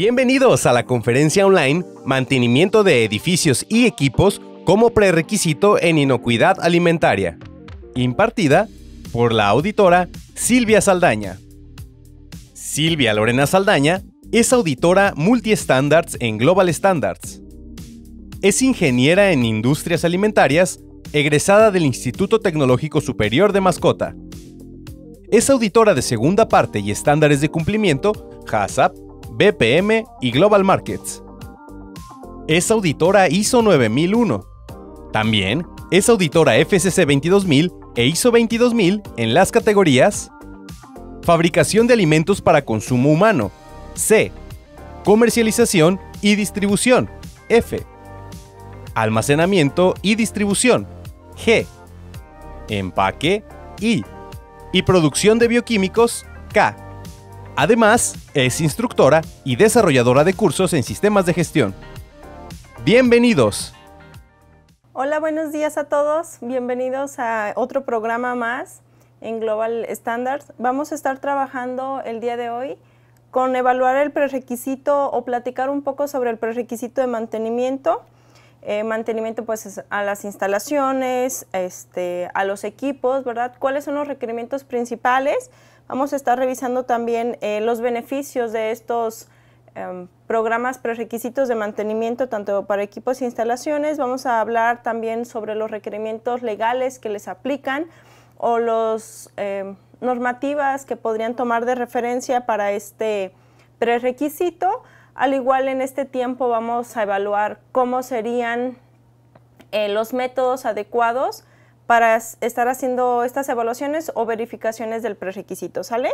Bienvenidos a la conferencia online Mantenimiento de edificios y equipos como prerequisito en inocuidad alimentaria, impartida por la auditora Silvia Saldaña. Silvia Lorena Saldaña es auditora multi-standards en Global Standards. Es ingeniera en industrias alimentarias, egresada del Instituto Tecnológico Superior de Mascota. Es auditora de segunda parte y estándares de cumplimiento, HACCP, BPM y Global Markets. Es auditora ISO 9001. También es auditora FCC 22000 e ISO 22000 en las categorías Fabricación de alimentos para consumo humano, C. Comercialización y distribución, F. Almacenamiento y distribución, G. Empaque, I. Y producción de bioquímicos, K. Además, es instructora y desarrolladora de cursos en sistemas de gestión. Bienvenidos. Hola, buenos días a todos. Bienvenidos a otro programa más en Global Standards. Vamos a estar trabajando el día de hoy con evaluar el prerequisito o platicar un poco sobre el prerequisito de mantenimiento. Eh, mantenimiento pues a las instalaciones, este, a los equipos, ¿verdad? ¿Cuáles son los requerimientos principales Vamos a estar revisando también eh, los beneficios de estos em, programas prerequisitos de mantenimiento tanto para equipos e instalaciones. Vamos a hablar también sobre los requerimientos legales que les aplican o las em, normativas que podrían tomar de referencia para este prerequisito. Al igual en este tiempo vamos a evaluar cómo serían eh, los métodos adecuados para estar haciendo estas evaluaciones o verificaciones del prerequisito, ¿sale?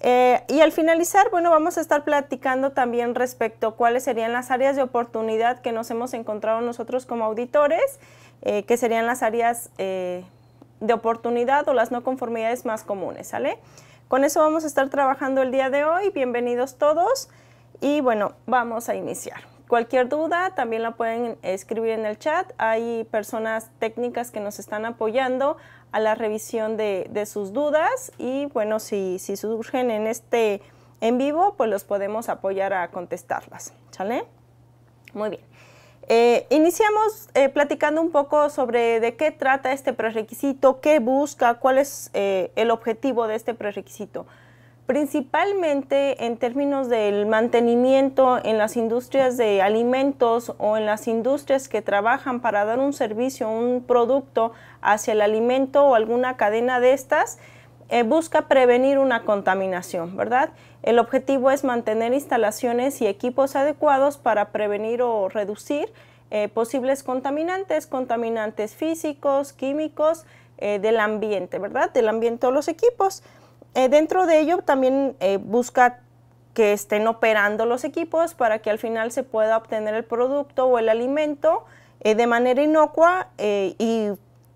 Eh, y al finalizar, bueno, vamos a estar platicando también respecto a cuáles serían las áreas de oportunidad que nos hemos encontrado nosotros como auditores, eh, que serían las áreas eh, de oportunidad o las no conformidades más comunes, ¿sale? Con eso vamos a estar trabajando el día de hoy. Bienvenidos todos y bueno, vamos a iniciar. Cualquier duda también la pueden escribir en el chat. Hay personas técnicas que nos están apoyando a la revisión de, sus dudas y bueno, si, surgen en este en vivo, pues los podemos apoyar a contestarlas. ¿Sale? Muy bien. Eh, iniciamos eh, platicando un poco sobre de qué trata este prerequisito, qué busca, cuál es eh, el objetivo de este prerequisito principalmente en términos del mantenimiento en las industrias de alimentos o en las industrias que trabajan para dar un servicio, un producto hacia el alimento o alguna cadena de estas, eh, busca prevenir una contaminación, ¿verdad? El objetivo es mantener instalaciones y equipos adecuados para prevenir o reducir eh, posibles contaminantes, contaminantes físicos, químicos, eh, del ambiente, ¿verdad? Del ambiente o los equipos. Eh, dentro de ello también eh, busca que estén operando los equipos para que al final se pueda obtener el producto o el alimento eh, de manera inocua y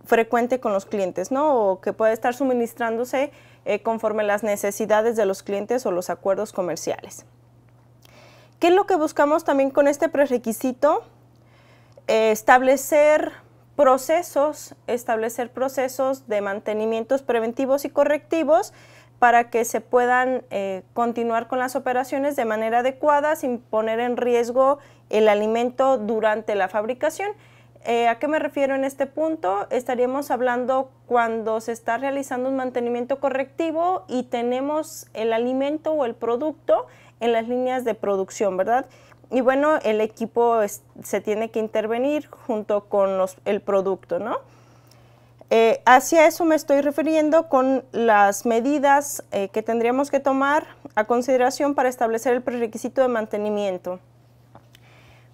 frecuente con los clientes, O que pueda estar suministrándose conforme las necesidades de los clientes o los acuerdos comerciales. ¿Qué es lo que buscamos también con este prerequisito? establecer procesos, establecer procesos de mantenimientos preventivos y correctivos para que se puedan eh, continuar con las operaciones de manera adecuada sin poner en riesgo el alimento durante la fabricación. Eh, ¿A qué me refiero en este punto? Estaríamos hablando cuando se está realizando un mantenimiento correctivo y tenemos el alimento o el producto en las líneas de producción, ¿verdad? Y bueno, el equipo se tiene que intervenir junto con el producto, ¿no? Eh, hacia eso me estoy refiriendo con las medidas eh, que tendríamos que tomar a consideración para establecer el prerequisito de mantenimiento.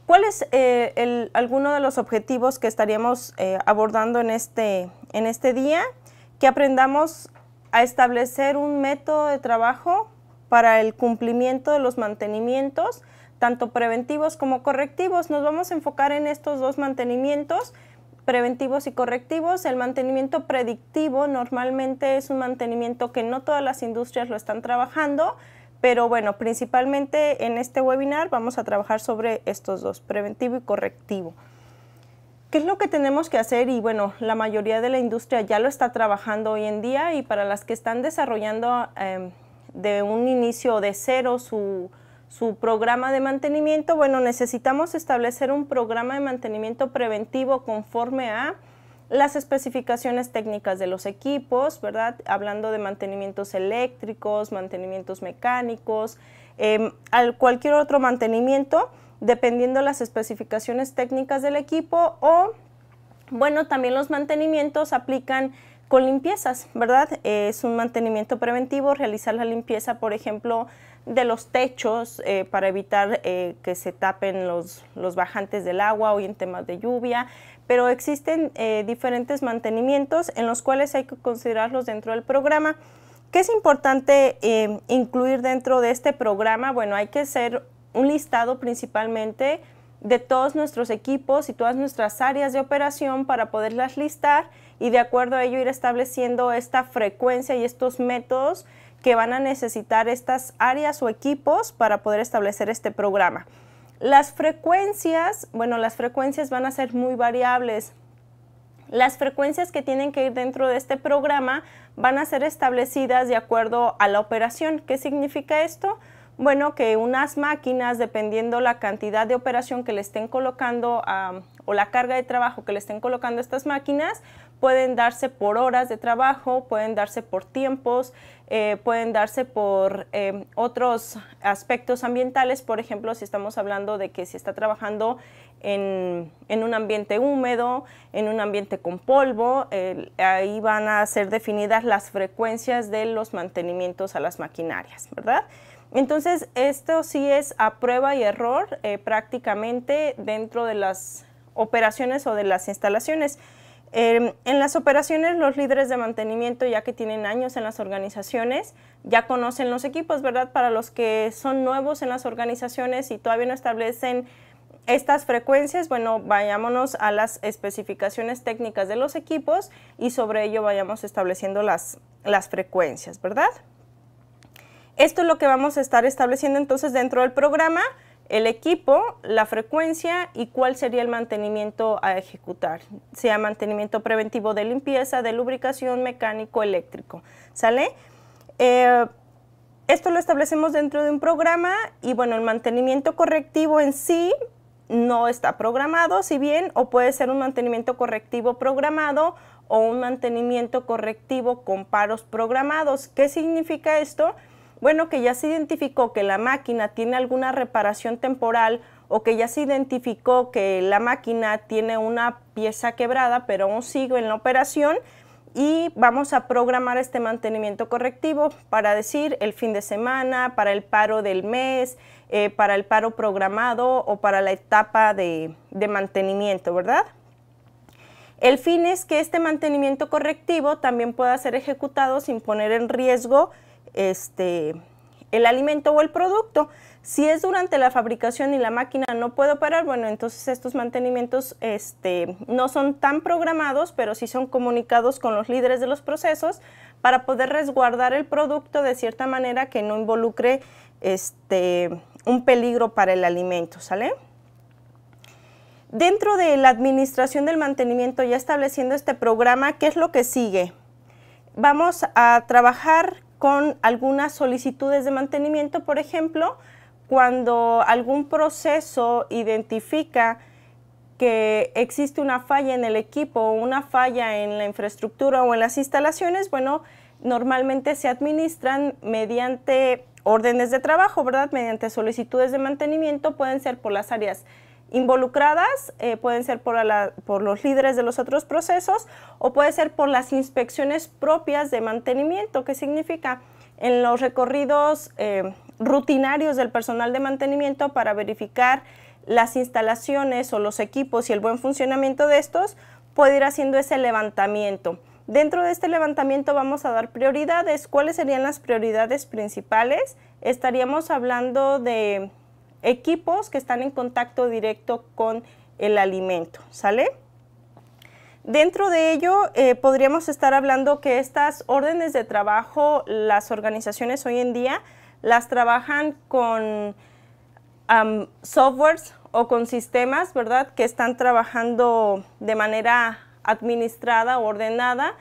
¿Cuál es eh, alguno de los objetivos que estaríamos abordando este, en este día? Que aprendamos a establecer un método de trabajo para el cumplimiento de los mantenimientos, tanto preventivos como correctivos. Nos vamos a enfocar en estos dos mantenimientos preventivos y correctivos. El mantenimiento predictivo normalmente es un mantenimiento que no todas las industrias lo están trabajando, pero bueno, principalmente en este webinar vamos a trabajar sobre estos dos, preventivo y correctivo. ¿Qué es lo que tenemos que hacer? Y bueno, la mayoría de la industria ya lo está trabajando hoy en día y para las que están desarrollando eh, de un inicio de cero su su programa de mantenimiento, bueno, necesitamos establecer un programa de mantenimiento preventivo conforme a las especificaciones técnicas de los equipos, ¿verdad? Hablando de mantenimientos eléctricos, mantenimientos mecánicos, em, al cualquier otro mantenimiento, dependiendo las especificaciones técnicas del equipo o, bueno, también los mantenimientos aplican con limpiezas, ¿verdad? es un mantenimiento preventivo, realizar la limpieza, por ejemplo, de los techos eh, para evitar eh, que se tapen los, bajantes del agua o en temas de lluvia, pero existen eh, diferentes mantenimientos en los cuales hay que considerarlos dentro del programa. ¿Qué es importante incluir dentro de este programa? Bueno, hay que hacer un listado principalmente de todos nuestros equipos y todas nuestras áreas de operación para poderlas listar y de acuerdo a ello ir estableciendo esta frecuencia y estos métodos que van a necesitar estas áreas o equipos para poder establecer este programa. Las frecuencias, bueno, las frecuencias van a ser muy variables. Las frecuencias que tienen que ir dentro de este programa van a ser establecidas de acuerdo a la operación. ¿Qué significa esto? Bueno, que unas máquinas, dependiendo la cantidad de operación que le estén colocando a, o la carga de trabajo que le estén colocando estas máquinas, pueden darse por horas de trabajo, pueden darse por tiempos, eh, pueden darse por em, otros aspectos ambientales, por ejemplo, si estamos hablando de que si está trabajando en, un ambiente húmedo, en un ambiente con polvo, ahí van a ser definidas las frecuencias de los mantenimientos a las maquinarias, ¿verdad? Entonces, esto sí es a prueba y error eh, prácticamente dentro de las operaciones o de las instalaciones. Em, en las operaciones, los líderes de mantenimiento, ya que tienen años en las organizaciones, ya conocen los equipos, ¿verdad? Para los que son nuevos en las organizaciones y todavía no establecen estas frecuencias, bueno, vayámonos a las especificaciones técnicas de los equipos y sobre ello vayamos estableciendo las, las frecuencias, ¿verdad? Esto es lo que vamos a estar estableciendo entonces dentro del programa el equipo, la frecuencia y cuál sería el mantenimiento a ejecutar, sea mantenimiento preventivo de limpieza, de lubricación, mecánico, eléctrico. ¿Sale? Eh, esto lo establecemos dentro de un programa y bueno, el mantenimiento correctivo en sí no está programado, si bien, o puede ser un mantenimiento correctivo programado o un mantenimiento correctivo con paros programados. ¿Qué significa esto? bueno, que ya se identificó que la máquina tiene alguna reparación temporal o que ya se identificó que la máquina tiene una pieza quebrada, pero aún sigue en la operación y vamos a programar este mantenimiento correctivo para decir el fin de semana, para el paro del mes, eh, para el paro programado o para la etapa de mantenimiento, ¿verdad? El fin es que este mantenimiento correctivo también pueda ser ejecutado sin poner en riesgo este, el alimento o el producto. Si es durante la fabricación y la máquina no puedo parar, bueno, entonces estos mantenimientos este, no son tan programados, pero sí son comunicados con los líderes de los procesos para poder resguardar el producto de cierta manera que no involucre este, un peligro para el alimento, ¿sale? Dentro de la administración del mantenimiento, ya estableciendo este programa, ¿qué es lo que sigue? Vamos a trabajar con algunas solicitudes de mantenimiento, por ejemplo, cuando algún proceso identifica que existe una falla en el equipo, o una falla en la infraestructura o en las instalaciones, bueno, normalmente se administran mediante órdenes de trabajo, ¿verdad? Mediante solicitudes de mantenimiento, pueden ser por las áreas involucradas, eh, pueden ser por, por, los líderes de los otros procesos o puede ser por las inspecciones propias de mantenimiento, que significa en los recorridos eh, rutinarios del personal de mantenimiento para verificar las instalaciones o los equipos y el buen funcionamiento de estos, puede ir haciendo ese levantamiento. Dentro de este levantamiento vamos a dar prioridades. ¿Cuáles serían las prioridades principales? Estaríamos hablando de equipos que están en contacto directo con el alimento, Dentro de ello, eh, podríamos estar hablando que estas órdenes de trabajo, las organizaciones hoy en día las trabajan con softwares o con sistemas, ¿verdad? Que están trabajando de manera administrada ordenada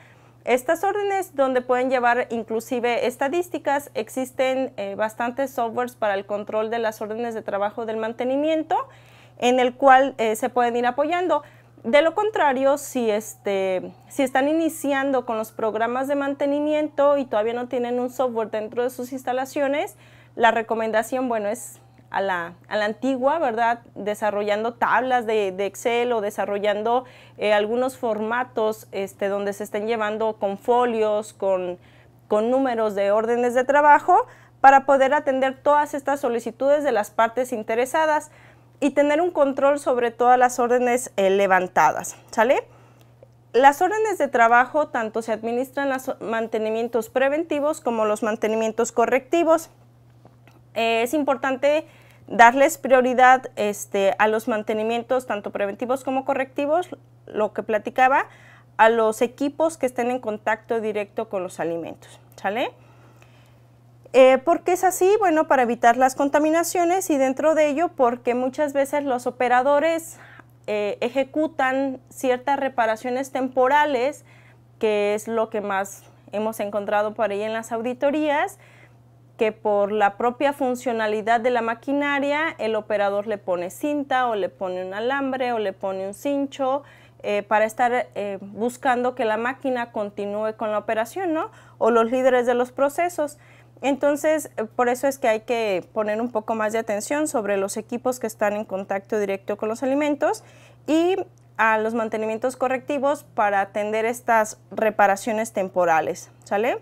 estas órdenes donde pueden llevar inclusive estadísticas, existen eh, bastantes softwares para el control de las órdenes de trabajo del mantenimiento en el cual eh, se pueden ir apoyando. De lo contrario, si, este, si están iniciando con los programas de mantenimiento y todavía no tienen un software dentro de sus instalaciones, la recomendación, bueno, es a la, antigua, ¿verdad? Desarrollando tablas de, Excel o desarrollando eh, algunos formatos este, donde se estén llevando con folios, con, números de órdenes de trabajo para poder atender todas estas solicitudes de las partes interesadas y tener un control sobre todas las órdenes eh, levantadas, ¿sale? Las órdenes de trabajo tanto se administran los mantenimientos preventivos como los mantenimientos correctivos. Eh, es importante darles prioridad este, a los mantenimientos tanto preventivos como correctivos, lo que platicaba, a los equipos que estén en contacto directo con los alimentos, ¿sale? Eh, ¿Por qué es así? Bueno, para evitar las contaminaciones y dentro de ello porque muchas veces los operadores eh, ejecutan ciertas reparaciones temporales, que es lo que más hemos encontrado por ahí en las auditorías, que por la propia funcionalidad de la maquinaria el operador le pone cinta o le pone un alambre o le pone un cincho eh, para estar eh, buscando que la máquina continúe con la operación, ¿no? O los líderes de los procesos. Entonces, eh, por eso es que hay que poner un poco más de atención sobre los equipos que están en contacto directo con los alimentos y a los mantenimientos correctivos para atender estas reparaciones temporales, ¿sale?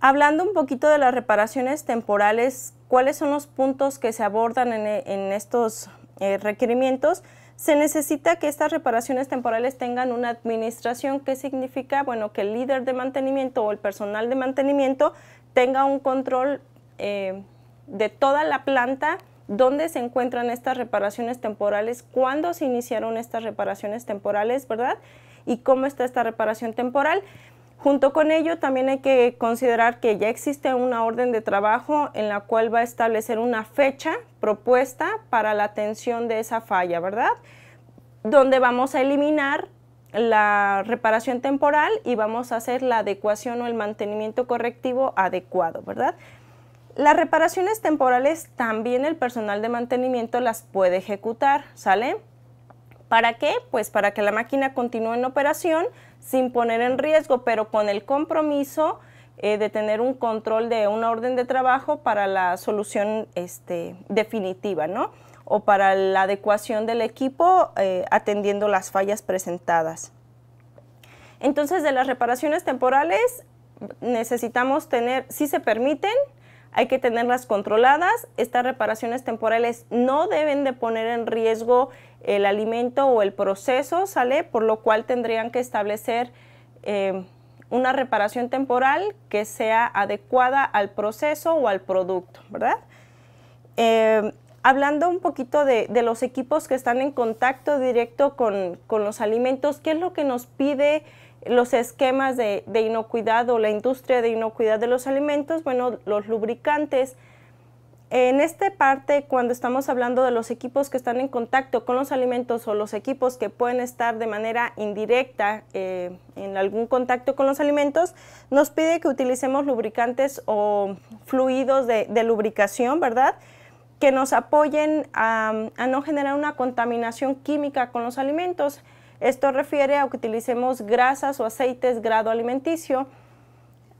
Hablando un poquito de las reparaciones temporales, ¿cuáles son los puntos que se abordan en, estos eh, requerimientos? Se necesita que estas reparaciones temporales tengan una administración. ¿Qué significa? Bueno, que el líder de mantenimiento o el personal de mantenimiento tenga un control eh, de toda la planta, dónde se encuentran estas reparaciones temporales, cuándo se iniciaron estas reparaciones temporales, ¿verdad? Y cómo está esta reparación temporal. Junto con ello, también hay que considerar que ya existe una orden de trabajo en la cual va a establecer una fecha propuesta para la atención de esa falla, ¿verdad? Donde vamos a eliminar la reparación temporal y vamos a hacer la adecuación o el mantenimiento correctivo adecuado, ¿verdad? Las reparaciones temporales también el personal de mantenimiento las puede ejecutar, ¿sale? ¿Para qué? Pues para que la máquina continúe en operación, sin poner en riesgo, pero con el compromiso eh, de tener un control de una orden de trabajo para la solución este, definitiva, ¿no? O para la adecuación del equipo eh, atendiendo las fallas presentadas. Entonces, de las reparaciones temporales necesitamos tener, si se permiten, hay que tenerlas controladas. Estas reparaciones temporales no deben de poner en riesgo el alimento o el proceso, ¿sale? Por lo cual tendrían que establecer eh, una reparación temporal que sea adecuada al proceso o al producto, ¿verdad? Eh, hablando un poquito de, los equipos que están en contacto directo con, los alimentos, ¿qué es lo que nos pide los esquemas de, de inocuidad o la industria de inocuidad de los alimentos? Bueno, los lubricantes en esta parte, cuando estamos hablando de los equipos que están en contacto con los alimentos o los equipos que pueden estar de manera indirecta eh, en algún contacto con los alimentos, nos pide que utilicemos lubricantes o fluidos de, lubricación, ¿verdad? Que nos apoyen a, a no generar una contaminación química con los alimentos. Esto refiere a que utilicemos grasas o aceites grado alimenticio.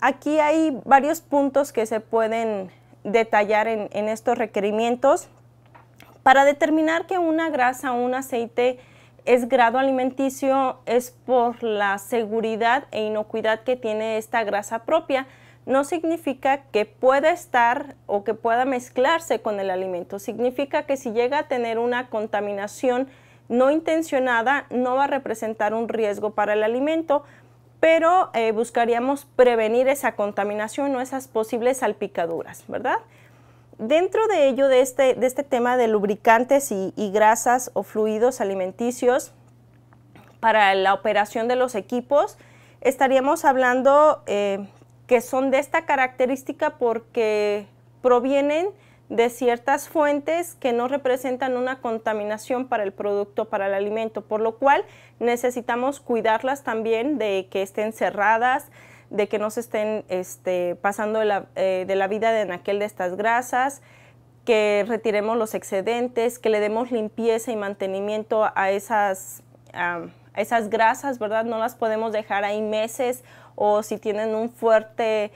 Aquí hay varios puntos que se pueden detallar en, estos requerimientos. Para determinar que una grasa o un aceite es grado alimenticio es por la seguridad e inocuidad que tiene esta grasa propia. No significa que pueda estar o que pueda mezclarse con el alimento. Significa que si llega a tener una contaminación no intencionada, no va a representar un riesgo para el alimento pero eh, buscaríamos prevenir esa contaminación o esas posibles salpicaduras, ¿verdad? Dentro de ello, de este, este tema de lubricantes y, grasas o fluidos alimenticios para la operación de los equipos, estaríamos hablando eh, que son de esta característica porque provienen de ciertas fuentes que no representan una contaminación para el producto, para el alimento, por lo cual necesitamos cuidarlas también de que estén cerradas, de que no se estén este, pasando eh, de la, vida de aquel de estas grasas, que retiremos los excedentes, que le demos limpieza y mantenimiento a esas, a esas grasas, ¿verdad? No las podemos dejar ahí meses o si tienen un fuerte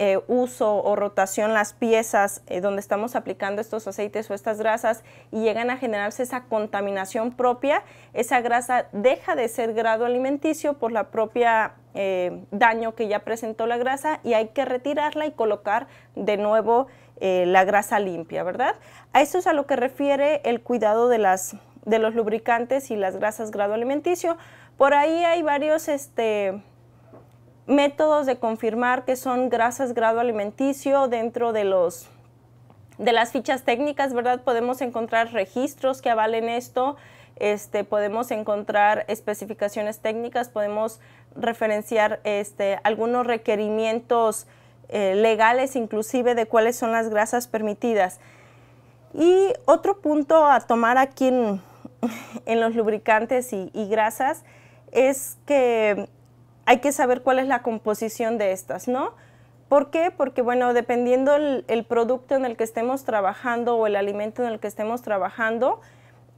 eh, uso o rotación las piezas eh, donde estamos aplicando estos aceites o estas grasas y llegan a generarse esa contaminación propia, esa grasa deja de ser grado alimenticio por la propia eh, daño que ya presentó la grasa y hay que retirarla y colocar de nuevo la grasa limpia, ¿verdad? A eso es a lo que refiere el cuidado de, las, de los lubricantes y las grasas grado alimenticio. Por ahí hay varios... Este, métodos de confirmar que son grasas grado alimenticio dentro de los de las fichas técnicas, ¿verdad? Podemos encontrar registros que avalen esto, este, podemos encontrar especificaciones técnicas, podemos referenciar este, algunos requerimientos eh, legales inclusive de cuáles son las grasas permitidas. Y otro punto a tomar aquí en, los lubricantes y grasas es que hay que saber cuál es la composición de estas, ¿no? ¿Por qué? Porque, bueno, dependiendo el, producto en el que estemos trabajando o el alimento en el que estemos trabajando,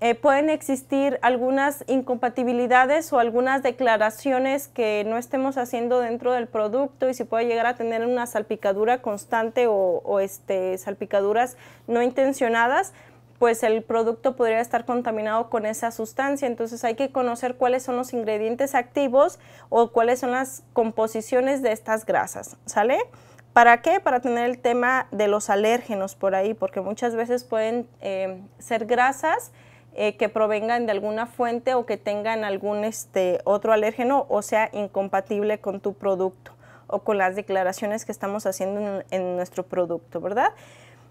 eh, pueden existir algunas incompatibilidades o algunas declaraciones que no estemos haciendo dentro del producto y si puede llegar a tener una salpicadura constante o, este, salpicaduras no intencionadas pues el producto podría estar contaminado con esa sustancia. Entonces hay que conocer cuáles son los ingredientes activos o cuáles son las composiciones de estas grasas, ¿sale? ¿Para qué? Para tener el tema de los alérgenos por ahí, porque muchas veces pueden eh, ser grasas eh, que provengan de alguna fuente o que tengan algún este, otro alérgeno o sea incompatible con tu producto o con las declaraciones que estamos haciendo en nuestro producto, ¿verdad?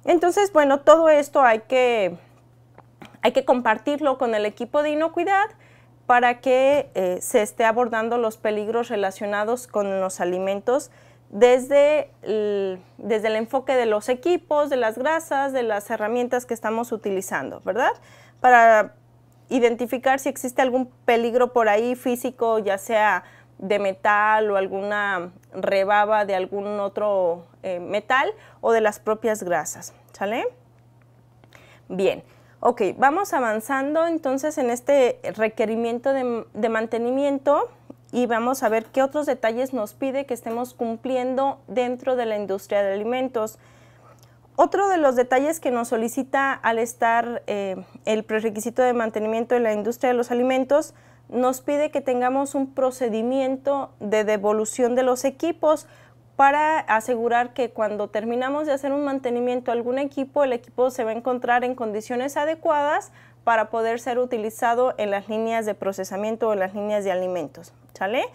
Entonces, bueno, todo esto hay que, hay que compartirlo con el equipo de inocuidad para que eh, se esté abordando los peligros relacionados con los alimentos desde desde el enfoque de los equipos, de las grasas, de las herramientas que estamos utilizando, ¿verdad? Para identificar si existe algún peligro por ahí físico, ya sea de metal o alguna rebaba de algún otro eh, metal o de las propias grasas, ¿sale? Bien, ok, vamos avanzando entonces en este requerimiento de, mantenimiento y vamos a ver qué otros detalles nos pide que estemos cumpliendo dentro de la industria de alimentos. Otro de los detalles que nos solicita al estar eh, el prerequisito de mantenimiento de la industria de los alimentos nos pide que tengamos un procedimiento de devolución de los equipos para asegurar que cuando terminamos de hacer un mantenimiento a algún equipo, el equipo se va a encontrar en condiciones adecuadas para poder ser utilizado en las líneas de procesamiento o en las líneas de alimentos. ¿Sale?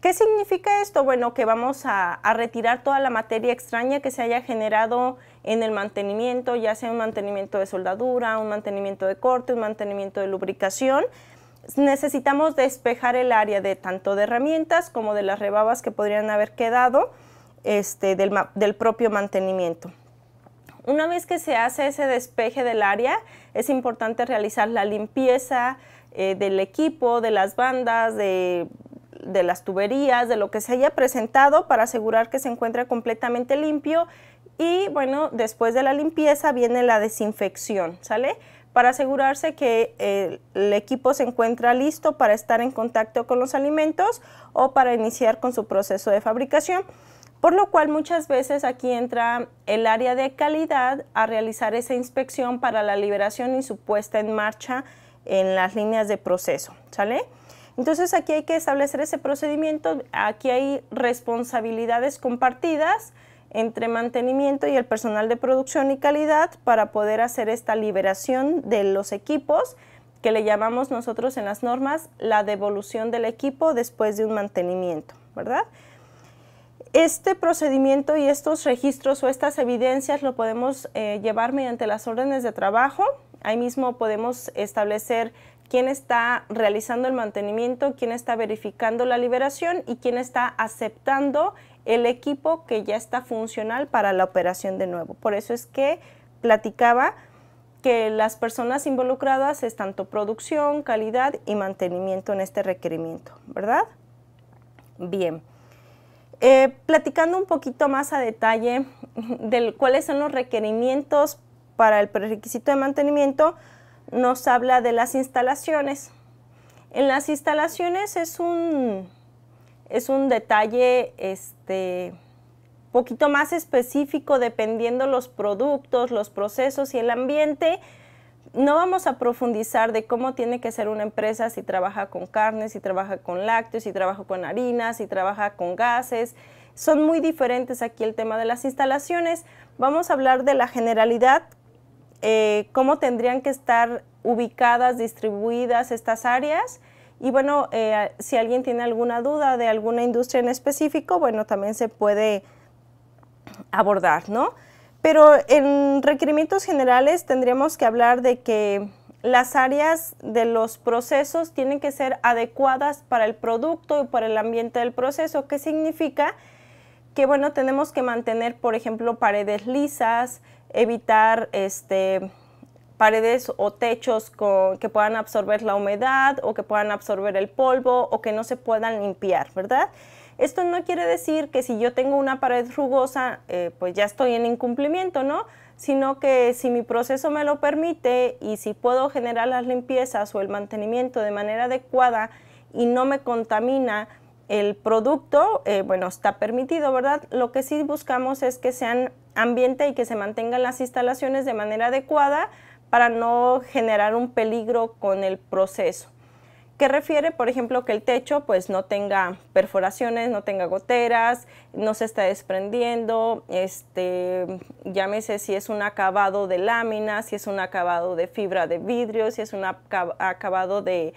¿Qué significa esto? Bueno, que vamos a, a, retirar toda la materia extraña que se haya generado en el mantenimiento, ya sea un mantenimiento de soldadura, un mantenimiento de corte, un mantenimiento de lubricación, necesitamos despejar el área de tanto de herramientas como de las rebabas que podrían haber quedado este, del, propio mantenimiento. Una vez que se hace ese despeje del área, es importante realizar la limpieza eh, del equipo, de las bandas, de, de las tuberías, de lo que se haya presentado para asegurar que se encuentra completamente limpio. Y bueno, después de la limpieza viene la desinfección, ¿sale? para asegurarse que eh, el equipo se encuentra listo para estar en contacto con los alimentos o para iniciar con su proceso de fabricación. Por lo cual muchas veces aquí entra el área de calidad a realizar esa inspección para la liberación y su puesta en marcha en las líneas de proceso, ¿sale? Entonces aquí hay que establecer ese procedimiento, aquí hay responsabilidades compartidas entre mantenimiento y el personal de producción y calidad para poder hacer esta liberación de los equipos que le llamamos nosotros en las normas la devolución del equipo después de un mantenimiento, ¿verdad? Este procedimiento y estos registros o estas evidencias lo podemos eh, llevar mediante las órdenes de trabajo. Ahí mismo podemos establecer quién está realizando el mantenimiento, quién está verificando la liberación y quién está aceptando el equipo que ya está funcional para la operación de nuevo. Por eso es que platicaba que las personas involucradas es tanto producción, calidad y mantenimiento en este requerimiento, ¿verdad? Bien. Eh, platicando un poquito más a detalle de cuáles son los requerimientos para el prerequisito de mantenimiento, nos habla de las instalaciones. En las instalaciones es un es un detalle este, poquito más específico dependiendo los productos, los procesos y el ambiente. No vamos a profundizar de cómo tiene que ser una empresa si trabaja con carnes, si trabaja con lácteos, si trabaja con harinas, si trabaja con gases. Son muy diferentes aquí el tema de las instalaciones. Vamos a hablar de la generalidad, eh, cómo tendrían que estar ubicadas, distribuidas estas áreas y bueno, eh, si alguien tiene alguna duda de alguna industria en específico, bueno, también se puede abordar, ¿no? Pero en requerimientos generales tendríamos que hablar de que las áreas de los procesos tienen que ser adecuadas para el producto y para el ambiente del proceso. que significa? Que bueno, tenemos que mantener, por ejemplo, paredes lisas, evitar este, paredes o techos que puedan absorber la humedad o que puedan absorber el polvo o que no se puedan limpiar, ¿verdad? Esto no quiere decir que si yo tengo una pared rugosa, eh, pues ya estoy en incumplimiento, ¿no? Sino que si mi proceso me lo permite y si puedo generar las limpiezas o el mantenimiento de manera adecuada y no me contamina el producto, eh, bueno, está permitido, ¿verdad? Lo que sí buscamos es que sean ambiente y que se mantengan las instalaciones de manera adecuada para no generar un peligro con el proceso. ¿Qué refiere, por ejemplo, que el techo pues no tenga perforaciones, no tenga goteras, no se está desprendiendo, este, llámese si es un acabado de láminas, si es un acabado de fibra de vidrio, si es un acabado de,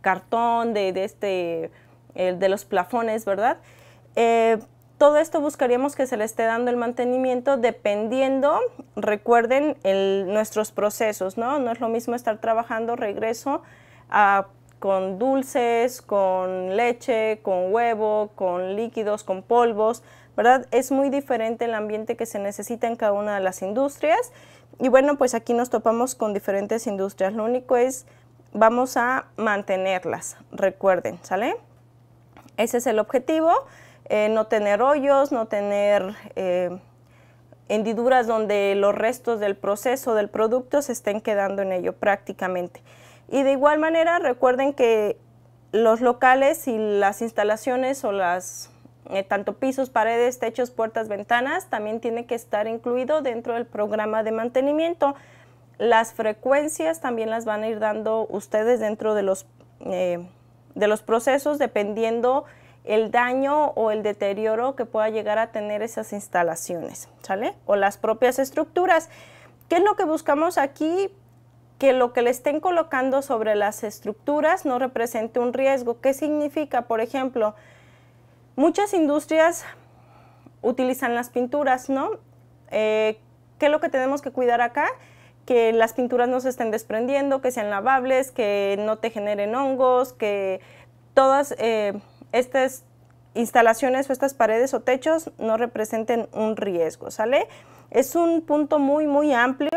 cartón, de, este, de los plafones, ¿verdad? Eh, todo esto buscaríamos que se le esté dando el mantenimiento dependiendo, recuerden, en nuestros procesos, ¿no? No es lo mismo estar trabajando regreso con dulces, con leche, con huevo, con líquidos, con polvos, ¿verdad? Es muy diferente el ambiente que se necesita en cada una de las industrias. Y bueno, pues aquí nos topamos con diferentes industrias. Lo único es, vamos a mantenerlas, recuerden, ¿sale? Ese es el objetivo. Eh, no tener hoyos, no tener eh, hendiduras donde los restos del proceso del producto se estén quedando en ello prácticamente. Y de igual manera, recuerden que los locales y las instalaciones o las eh, tanto pisos, paredes, techos, puertas, ventanas, también tiene que estar incluido dentro del programa de mantenimiento. Las frecuencias también las van a ir dando ustedes dentro de los, de los procesos dependiendo el daño o el deterioro que pueda llegar a tener esas instalaciones, ¿sale? O las propias estructuras. ¿Qué es lo que buscamos aquí? Que lo que le estén colocando sobre las estructuras no represente un riesgo. ¿Qué significa? Por ejemplo, muchas industrias utilizan las pinturas, ¿no? Eh, ¿Qué es lo que tenemos que cuidar acá? Que las pinturas no se estén desprendiendo, que sean lavables, que no te generen hongos, que todas... Eh, estas instalaciones o estas paredes o techos no representen un riesgo, ¿sale? Es un punto muy, muy amplio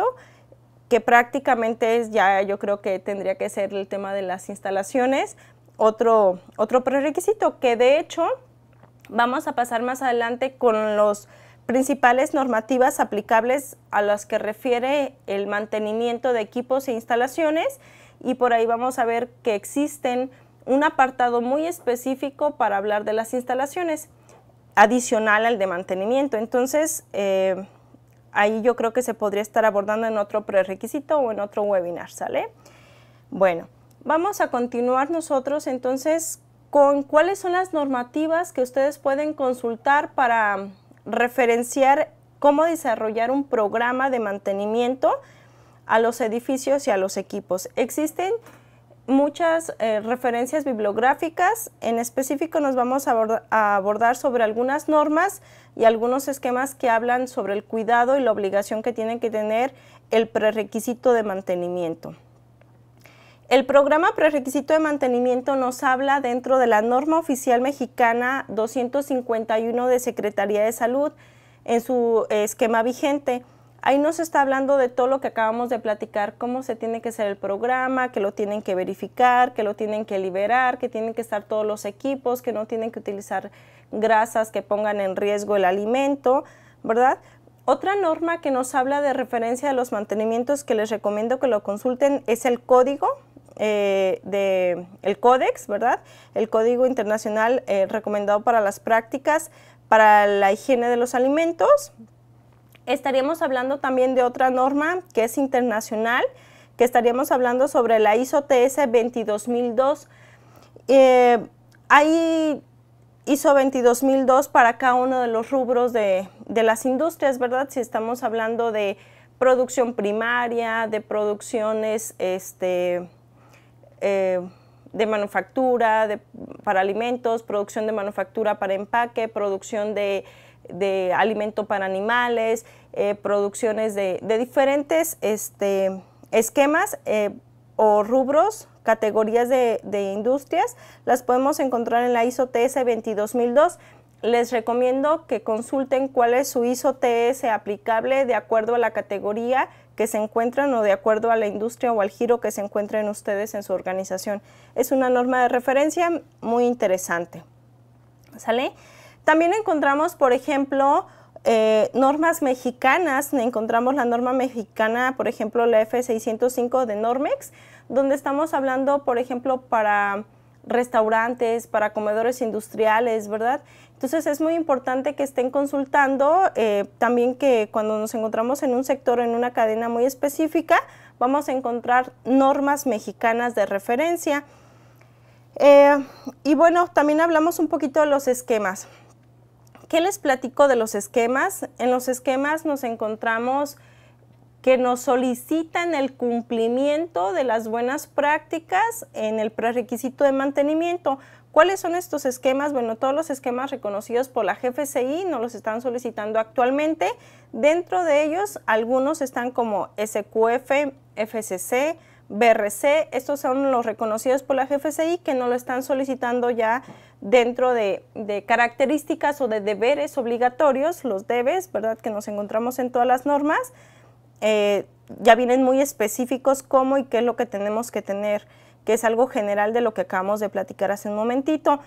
que prácticamente es ya, yo creo que tendría que ser el tema de las instalaciones, otro, otro prerequisito que de hecho vamos a pasar más adelante con los principales normativas aplicables a las que refiere el mantenimiento de equipos e instalaciones y por ahí vamos a ver que existen un apartado muy específico para hablar de las instalaciones, adicional al de mantenimiento. Entonces, eh, ahí yo creo que se podría estar abordando en otro prerequisito o en otro webinar, ¿sale? Bueno, vamos a continuar nosotros entonces con cuáles son las normativas que ustedes pueden consultar para referenciar cómo desarrollar un programa de mantenimiento a los edificios y a los equipos. Existen muchas eh, referencias bibliográficas. En específico nos vamos a, abordar, a abordar sobre algunas normas y algunos esquemas que hablan sobre el cuidado y la obligación que tiene que tener el prerequisito de mantenimiento. El programa prerequisito de mantenimiento nos habla dentro de la norma oficial mexicana 251 de Secretaría de Salud en su eh, esquema vigente. Ahí nos está hablando de todo lo que acabamos de platicar, cómo se tiene que hacer el programa, que lo tienen que verificar, que lo tienen que liberar, que tienen que estar todos los equipos, que no tienen que utilizar grasas que pongan en riesgo el alimento, ¿verdad? Otra norma que nos habla de referencia de los mantenimientos que les recomiendo que lo consulten es el código eh, de el códex, ¿verdad? El código internacional eh, recomendado para las prácticas para la higiene de los alimentos, Estaríamos hablando también de otra norma que es internacional, que estaríamos hablando sobre la ISO TS 22002. hay ISO 22002 para cada uno de los rubros de, las industrias, ¿verdad? Si estamos hablando de producción primaria, de producciones este, eh, de manufactura para alimentos, producción de manufactura para empaque, producción de de alimento para animales, eh, producciones de, diferentes este, esquemas eh, o rubros, categorías de, de, industrias, las podemos encontrar en la ISO TS 22002. Les recomiendo que consulten cuál es su ISO TS aplicable de acuerdo a la categoría que se encuentran o de acuerdo a la industria o al giro que se encuentren ustedes en su organización. Es una norma de referencia muy interesante. ¿Sale? También encontramos, por ejemplo, eh, normas mexicanas, encontramos la norma mexicana, por ejemplo, la F605 de Normex, donde estamos hablando, por ejemplo, para restaurantes, para comedores industriales, ¿verdad? Entonces es muy importante que estén consultando, eh, también que cuando nos encontramos en un sector, en una cadena muy específica, vamos a encontrar normas mexicanas de referencia. Eh, y bueno, también hablamos un poquito de los esquemas. ¿Qué les platico de los esquemas? En los esquemas nos encontramos que nos solicitan el cumplimiento de las buenas prácticas en el prerequisito de mantenimiento. ¿Cuáles son estos esquemas? Bueno, todos los esquemas reconocidos por la GFCI nos los están solicitando actualmente. Dentro de ellos, algunos están como SQF, FCC, BRC. Estos son los reconocidos por la GFCI que no lo están solicitando ya dentro de, características o de deberes obligatorios, los debes, ¿verdad? Que nos encontramos en todas las normas, eh, ya vienen muy específicos cómo y qué es lo que tenemos que tener, que es algo general de lo que acabamos de platicar hace un momentito.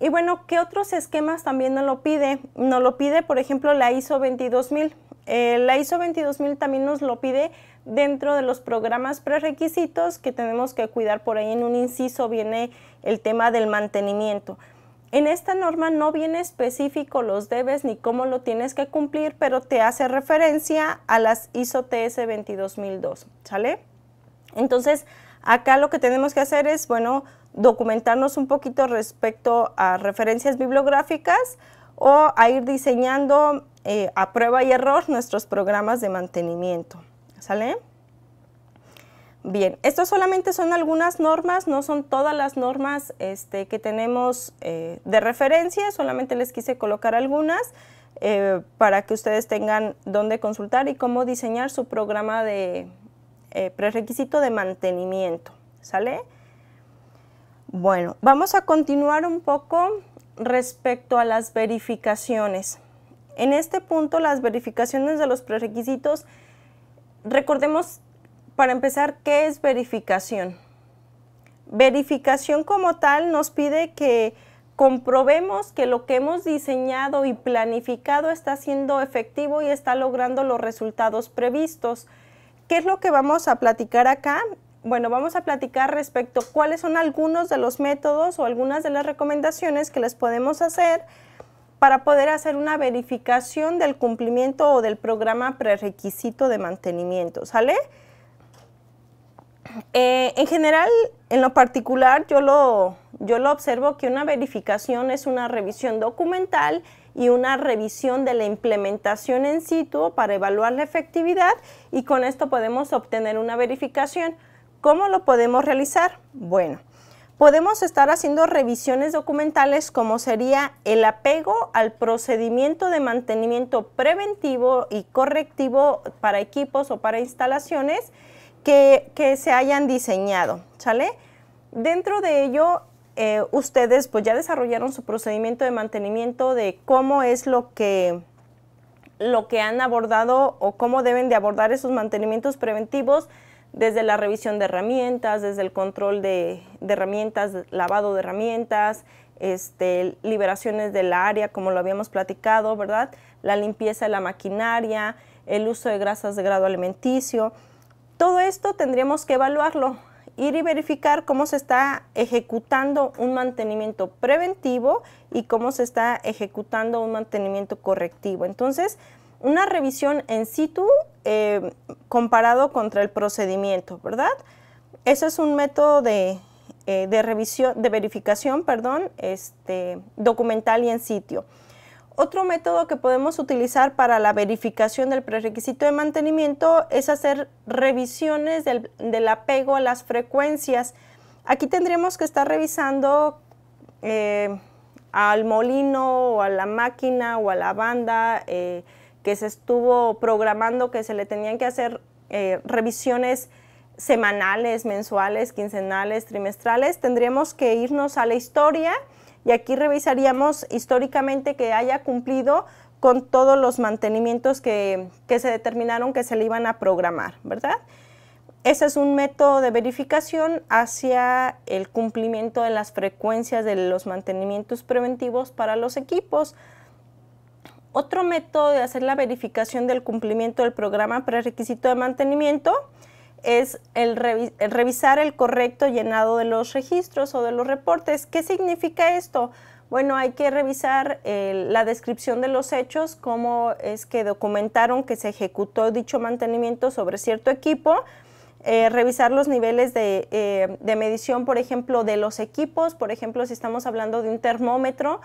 Y bueno, ¿qué otros esquemas también nos lo pide? Nos lo pide, por ejemplo, la ISO 22000. Eh, la ISO 22000 también nos lo pide dentro de los programas prerequisitos que tenemos que cuidar. Por ahí en un inciso viene el tema del mantenimiento. En esta norma no viene específico los debes ni cómo lo tienes que cumplir, pero te hace referencia a las ISO TS 22002, ¿sale? Entonces, acá lo que tenemos que hacer es, bueno, documentarnos un poquito respecto a referencias bibliográficas o a ir diseñando eh, a prueba y error nuestros programas de mantenimiento, ¿sale? Bien, estas solamente son algunas normas, no son todas las normas este, que tenemos eh, de referencia, solamente les quise colocar algunas eh, para que ustedes tengan dónde consultar y cómo diseñar su programa de eh, prerequisito de mantenimiento, ¿sale? Bueno, vamos a continuar un poco respecto a las verificaciones. En este punto, las verificaciones de los prerequisitos, recordemos para empezar, ¿qué es verificación? Verificación como tal nos pide que comprobemos que lo que hemos diseñado y planificado está siendo efectivo y está logrando los resultados previstos. ¿Qué es lo que vamos a platicar acá? Bueno, vamos a platicar respecto cuáles son algunos de los métodos o algunas de las recomendaciones que les podemos hacer para poder hacer una verificación del cumplimiento o del programa prerequisito de mantenimiento, ¿sale? Eh, en general, en lo particular, yo lo, yo lo observo que una verificación es una revisión documental y una revisión de la implementación en situ para evaluar la efectividad y con esto podemos obtener una verificación. ¿Cómo lo podemos realizar? Bueno, podemos estar haciendo revisiones documentales como sería el apego al procedimiento de mantenimiento preventivo y correctivo para equipos o para instalaciones, que, se hayan diseñado, ¿sale? Dentro de ello, eh, ustedes pues ya desarrollaron su procedimiento de mantenimiento de cómo es lo que, lo que han abordado o cómo deben de abordar esos mantenimientos preventivos desde la revisión de herramientas, desde el control de, herramientas, lavado de herramientas, este, liberaciones del área, como lo habíamos platicado, ¿verdad? La limpieza de la maquinaria, el uso de grasas de grado alimenticio. Todo esto tendríamos que evaluarlo, ir y verificar cómo se está ejecutando un mantenimiento preventivo y cómo se está ejecutando un mantenimiento correctivo. Entonces, una revisión en situ eh, comparado contra el procedimiento, ¿verdad? Ese es un método de, eh, de revisión, de verificación, perdón, este, documental y en sitio. Otro método que podemos utilizar para la verificación del prerequisito de mantenimiento es hacer revisiones del, apego a las frecuencias. Aquí tendríamos que estar revisando eh, al molino o a la máquina o a la banda eh, que se estuvo programando que se le tenían que hacer eh, revisiones semanales, mensuales, quincenales, trimestrales. Tendríamos que irnos a la historia y aquí revisaríamos históricamente que haya cumplido con todos los mantenimientos que, se determinaron que se le iban a programar, ¿verdad? Ese es un método de verificación hacia el cumplimiento de las frecuencias de los mantenimientos preventivos para los equipos. Otro método de hacer la verificación del cumplimiento del programa prerequisito de mantenimiento es el, revisar el correcto llenado de los registros o de los reportes. ¿Qué significa esto? Bueno, hay que revisar eh, la descripción de los hechos, cómo es que documentaron que se ejecutó dicho mantenimiento sobre cierto equipo, eh, revisar los niveles de, eh, de, medición, por ejemplo, de los equipos, por ejemplo, si estamos hablando de un termómetro,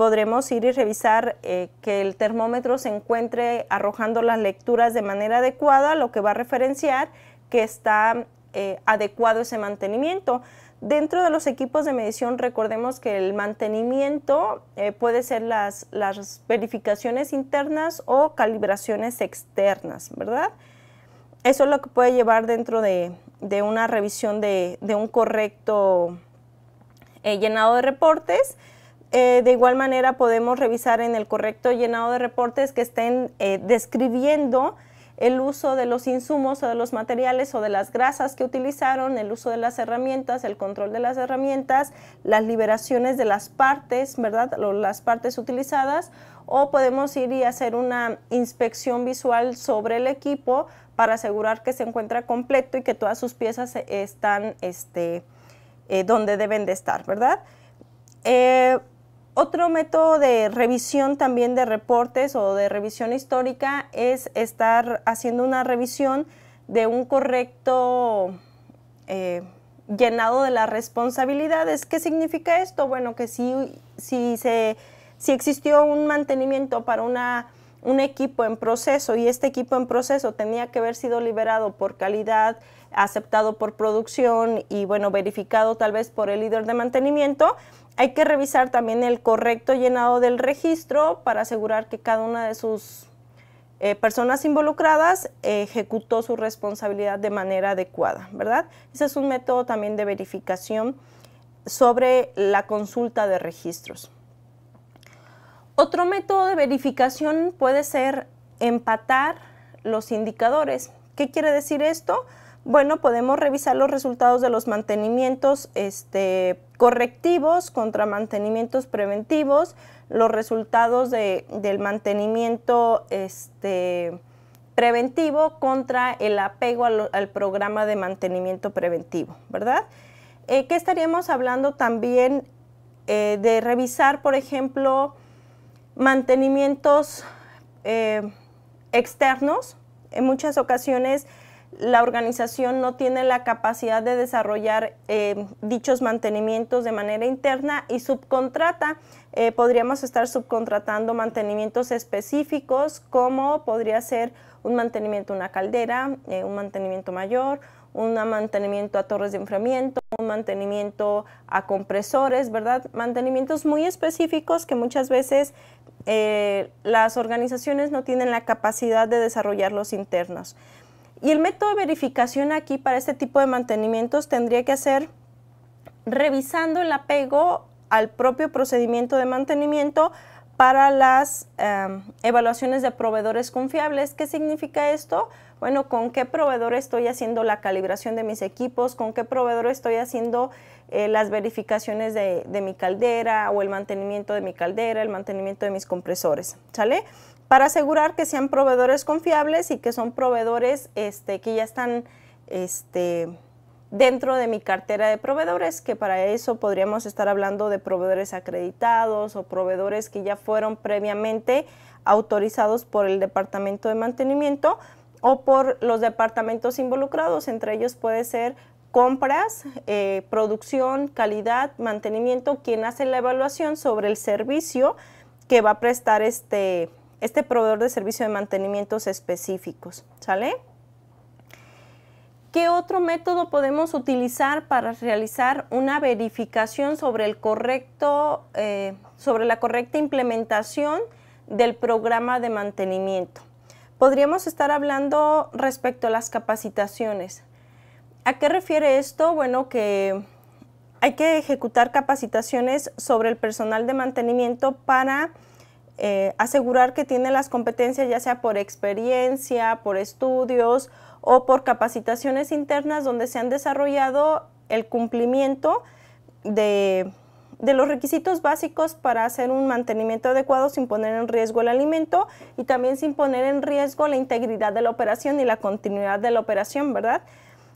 podremos ir y revisar eh, que el termómetro se encuentre arrojando las lecturas de manera adecuada, lo que va a referenciar que está eh, adecuado ese mantenimiento. Dentro de los equipos de medición, recordemos que el mantenimiento eh, puede ser las, las verificaciones internas o calibraciones externas, ¿verdad? Eso es lo que puede llevar dentro de, de una revisión de, de un correcto llenado de reportes. Eh, de igual manera podemos revisar en el correcto llenado de reportes que estén eh, describiendo el uso de los insumos o de los materiales o de las grasas que utilizaron, el uso de las herramientas, el control de las herramientas, las liberaciones de las partes, ¿verdad? las partes utilizadas, o podemos ir y hacer una inspección visual sobre el equipo para asegurar que se encuentra completo y que todas sus piezas eh, están este, donde deben de estar, ¿verdad? Otro método de revisión también de reportes o de revisión histórica es estar haciendo una revisión de un correcto eh, llenado de las responsabilidades. ¿Qué significa esto? Bueno, que si, si, existió un mantenimiento para un equipo en proceso y este equipo en proceso tenía que haber sido liberado por calidad, aceptado por producción y bueno, verificado tal vez por el líder de mantenimiento, hay que revisar también el correcto llenado del registro para asegurar que cada una de sus eh, personas involucradas ejecutó su responsabilidad de manera adecuada, ¿verdad? Ese es un método también de verificación sobre la consulta de registros. Otro método de verificación puede ser empatar los indicadores. ¿Qué quiere decir esto? Bueno, podemos revisar los resultados de los mantenimientos este, correctivos contra mantenimientos preventivos, los resultados del mantenimiento este, preventivo contra el apego al, programa de mantenimiento preventivo, ¿verdad? Eh, ¿Qué estaríamos hablando también eh, de revisar, por ejemplo, mantenimientos eh, externos? En muchas ocasiones la organización no tiene la capacidad de desarrollar eh, dichos mantenimientos de manera interna y subcontrata. Eh, podríamos estar subcontratando mantenimientos específicos como podría ser un mantenimiento a una caldera, eh, un mantenimiento mayor, un mantenimiento a torres de enfriamiento, un mantenimiento a compresores, ¿verdad? Mantenimientos muy específicos que muchas veces las organizaciones no tienen la capacidad de desarrollarlos internos. Y el método de verificación aquí para este tipo de mantenimientos tendría que ser revisando el apego al propio procedimiento de mantenimiento para las em, evaluaciones de proveedores confiables. ¿Qué significa esto? Bueno, con qué proveedor estoy haciendo la calibración de mis equipos, con qué proveedor estoy haciendo eh, las verificaciones de, mi caldera o el mantenimiento de mi caldera, el mantenimiento de mis compresores. ¿Sale? para asegurar que sean proveedores confiables y que son proveedores este, que ya están este, dentro de mi cartera de proveedores, que para eso podríamos estar hablando de proveedores acreditados o proveedores que ya fueron previamente autorizados por el Departamento de Mantenimiento o por los departamentos involucrados, entre ellos puede ser compras, eh, producción, calidad, mantenimiento, quien hace la evaluación sobre el servicio que va a prestar este este proveedor de servicio de mantenimientos específicos, ¿sale? ¿Qué otro método podemos utilizar para realizar una verificación sobre, el correcto, eh, sobre la correcta implementación del programa de mantenimiento? Podríamos estar hablando respecto a las capacitaciones. ¿A qué refiere esto? Bueno, que hay que ejecutar capacitaciones sobre el personal de mantenimiento para eh, asegurar que tiene las competencias ya sea por experiencia, por estudios o por capacitaciones internas donde se han desarrollado el cumplimiento de, los requisitos básicos para hacer un mantenimiento adecuado sin poner en riesgo el alimento y también sin poner en riesgo la integridad de la operación y la continuidad de la operación, ¿verdad?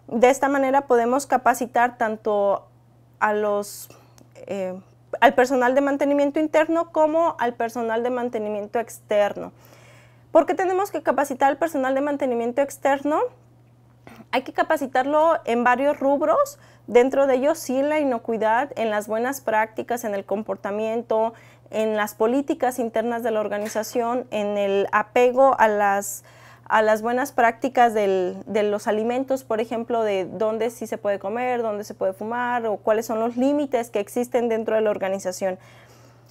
De esta manera podemos capacitar tanto a los eh, al personal de mantenimiento interno como al personal de mantenimiento externo. ¿Por qué tenemos que capacitar al personal de mantenimiento externo? Hay que capacitarlo en varios rubros, dentro de ellos sí la inocuidad, en las buenas prácticas, en el comportamiento, en las políticas internas de la organización, en el apego a las a las buenas prácticas de los alimentos, por ejemplo, de dónde sí se puede comer, dónde se puede fumar o cuáles son los límites que existen dentro de la organización.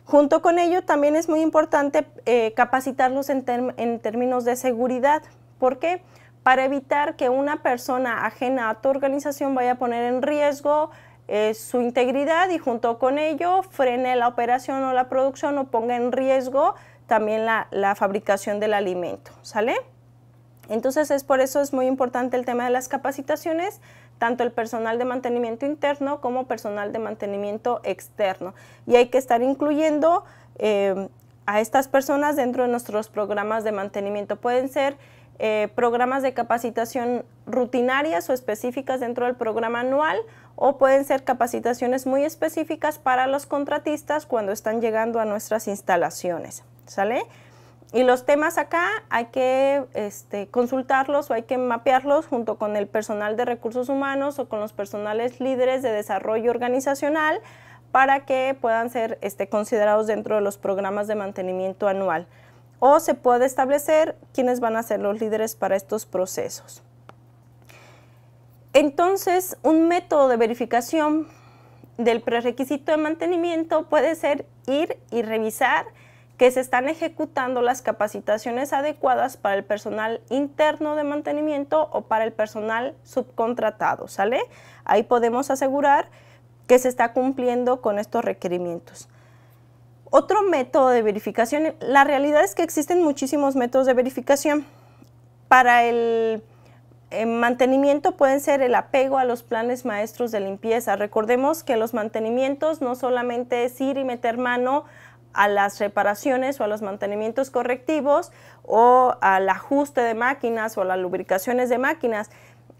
Junto con ello, también es muy importante eh, capacitarlos en, términos de seguridad. ¿Por qué? Para evitar que una persona ajena a tu organización vaya a poner en riesgo eh, su integridad y junto con ello frene la operación o la producción o ponga en riesgo también la, la fabricación del alimento. ¿Sale? Entonces es por eso es muy importante el tema de las capacitaciones, tanto el personal de mantenimiento interno como personal de mantenimiento externo. Y hay que estar incluyendo eh, a estas personas dentro de nuestros programas de mantenimiento. Pueden ser eh, programas de capacitación rutinarias o específicas dentro del programa anual o pueden ser capacitaciones muy específicas para los contratistas cuando están llegando a nuestras instalaciones. ¿Sale? Y los temas acá hay que este, consultarlos o hay que mapearlos junto con el personal de recursos humanos o con los personales líderes de desarrollo organizacional para que puedan ser este, considerados dentro de los programas de mantenimiento anual. O se puede establecer quiénes van a ser los líderes para estos procesos. Entonces, un método de verificación del prerequisito de mantenimiento puede ser ir y revisar que se están ejecutando las capacitaciones adecuadas para el personal interno de mantenimiento o para el personal subcontratado, ¿sale? Ahí podemos asegurar que se está cumpliendo con estos requerimientos. Otro método de verificación, la realidad es que existen muchísimos métodos de verificación. Para el eh, mantenimiento pueden ser el apego a los planes maestros de limpieza. Recordemos que los mantenimientos no solamente es ir y meter mano a las reparaciones o a los mantenimientos correctivos o al ajuste de máquinas o las lubricaciones de máquinas.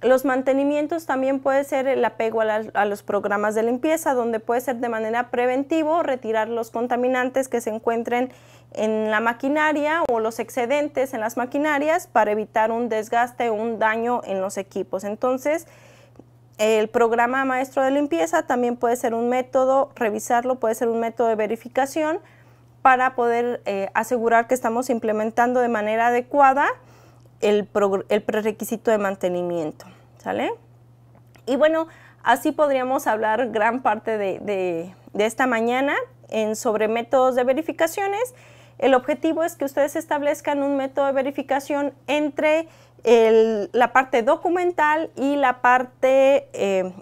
Los mantenimientos también puede ser el apego a, a, los programas de limpieza, donde puede ser de manera preventiva retirar los contaminantes que se encuentren en la maquinaria o los excedentes en las maquinarias para evitar un desgaste o un daño en los equipos. Entonces, el programa maestro de limpieza también puede ser un método, revisarlo puede ser un método de verificación para poder eh, asegurar que estamos implementando de manera adecuada el, el prerequisito de mantenimiento. ¿Sale? Y bueno, así podríamos hablar gran parte de, esta mañana sobre métodos de verificaciones. El objetivo es que ustedes establezcan un método de verificación entre la parte documental y la parte eh,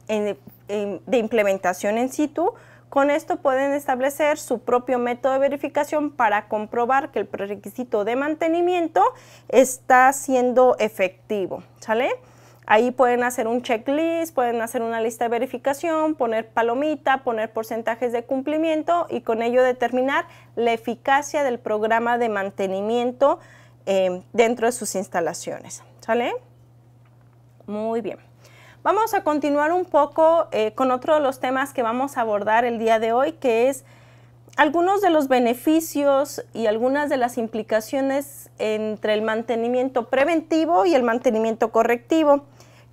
de implementación en situ con esto pueden establecer su propio método de verificación para comprobar que el prerequisito de mantenimiento está siendo efectivo, ¿sale? Ahí pueden hacer un checklist, pueden hacer una lista de verificación, poner palomita, poner porcentajes de cumplimiento y con ello determinar la eficacia del programa de mantenimiento eh, dentro de sus instalaciones. ¿Sale? Muy bien. Vamos a continuar un poco eh, con otro de los temas que vamos a abordar el día de hoy, que es algunos de los beneficios y algunas de las implicaciones entre el mantenimiento preventivo y el mantenimiento correctivo.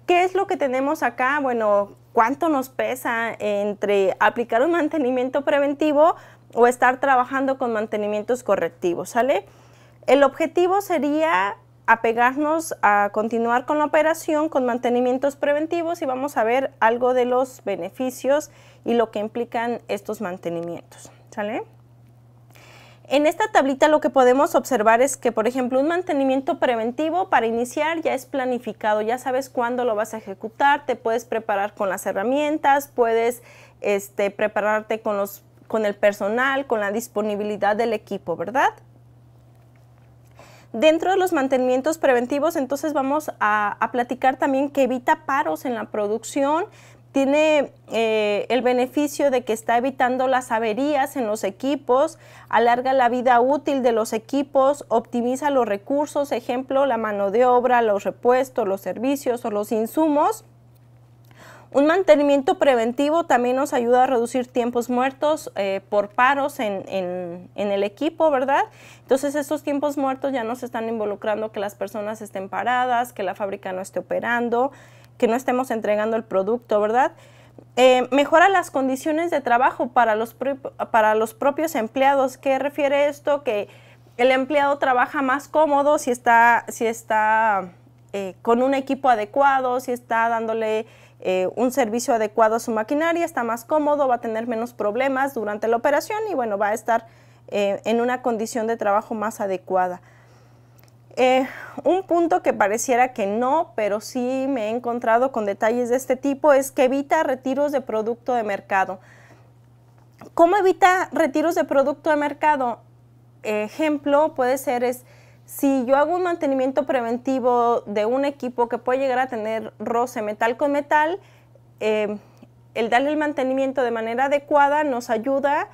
¿Qué es lo que tenemos acá? Bueno, ¿cuánto nos pesa entre aplicar un mantenimiento preventivo o estar trabajando con mantenimientos correctivos? ¿Sale? El objetivo sería apegarnos a continuar con la operación con mantenimientos preventivos y vamos a ver algo de los beneficios y lo que implican estos mantenimientos. ¿Sale? En esta tablita lo que podemos observar es que, por ejemplo, un mantenimiento preventivo para iniciar ya es planificado, ya sabes cuándo lo vas a ejecutar, te puedes preparar con las herramientas, puedes este, prepararte con, con el personal, con la disponibilidad del equipo, ¿verdad? Dentro de los mantenimientos preventivos, entonces vamos a, platicar también que evita paros en la producción, tiene eh, el beneficio de que está evitando las averías en los equipos, alarga la vida útil de los equipos, optimiza los recursos, ejemplo, la mano de obra, los repuestos, los servicios o los insumos. Un mantenimiento preventivo también nos ayuda a reducir tiempos muertos eh, por paros en, el equipo, ¿verdad? Entonces esos tiempos muertos ya no se están involucrando que las personas estén paradas, que la fábrica no esté operando, que no estemos entregando el producto, ¿verdad? Eh, mejora las condiciones de trabajo para los, para los propios empleados. ¿Qué refiere esto? Que el empleado trabaja más cómodo si está, si está eh, con un equipo adecuado, si está dándole eh, un servicio adecuado a su maquinaria, está más cómodo, va a tener menos problemas durante la operación y bueno, va a estar eh, en una condición de trabajo más adecuada. Eh, un punto que pareciera que no, pero sí me he encontrado con detalles de este tipo, es que evita retiros de producto de mercado. ¿Cómo evita retiros de producto de mercado? Ejemplo puede ser es si yo hago un mantenimiento preventivo de un equipo que puede llegar a tener roce metal con metal, em, el darle el mantenimiento de manera adecuada nos ayuda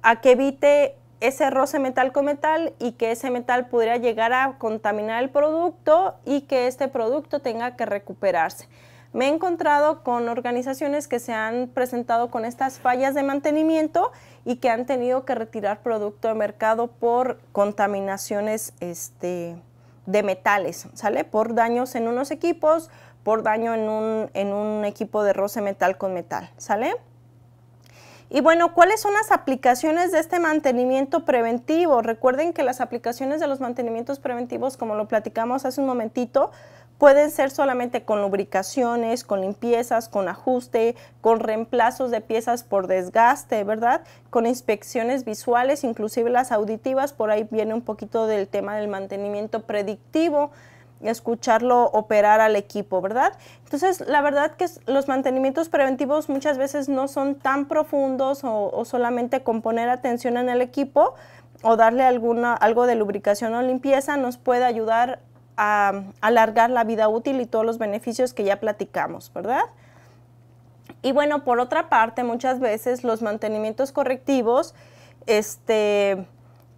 a que evite ese roce metal con metal y que ese metal pudiera llegar a contaminar el producto y que este producto tenga que recuperarse. Me he encontrado con organizaciones que se han presentado con estas fallas de mantenimiento y que han tenido que retirar producto de mercado por contaminaciones este, de metales, ¿sale? Por daños en unos equipos, por daño en un, en un equipo de roce metal con metal, ¿sale? Y bueno, ¿cuáles son las aplicaciones de este mantenimiento preventivo? Recuerden que las aplicaciones de los mantenimientos preventivos, como lo platicamos hace un momentito, Pueden ser solamente con lubricaciones, con limpiezas, con ajuste, con reemplazos de piezas por desgaste, ¿verdad? Con inspecciones visuales, inclusive las auditivas, por ahí viene un poquito del tema del mantenimiento predictivo escucharlo operar al equipo, ¿verdad? Entonces, la verdad que los mantenimientos preventivos muchas veces no son tan profundos o, solamente con poner atención en el equipo o darle alguna, algo de lubricación o limpieza nos puede ayudar alargar la vida útil y todos los beneficios que ya platicamos, ¿verdad? Y bueno, por otra parte, muchas veces los mantenimientos correctivos este,